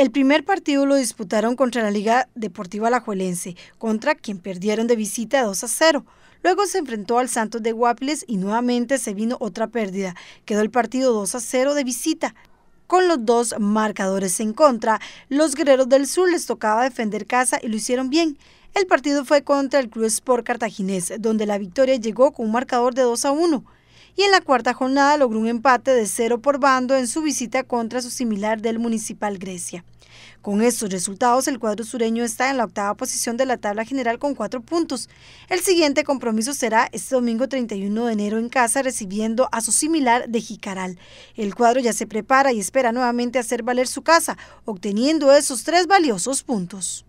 El primer partido lo disputaron contra la Liga Deportiva Alajuelense, contra quien perdieron de visita 2 a 0. Luego se enfrentó al Santos de Guapiles y nuevamente se vino otra pérdida. Quedó el partido 2 a 0 de visita. Con los dos marcadores en contra, los guerreros del sur les tocaba defender casa y lo hicieron bien. El partido fue contra el Club Sport Cartaginés, donde la victoria llegó con un marcador de 2 a 1 y en la cuarta jornada logró un empate de cero por bando en su visita contra su similar del Municipal Grecia. Con estos resultados, el cuadro sureño está en la octava posición de la tabla general con cuatro puntos. El siguiente compromiso será este domingo 31 de enero en casa recibiendo a su similar de Jicaral. El cuadro ya se prepara y espera nuevamente hacer valer su casa, obteniendo esos tres valiosos puntos.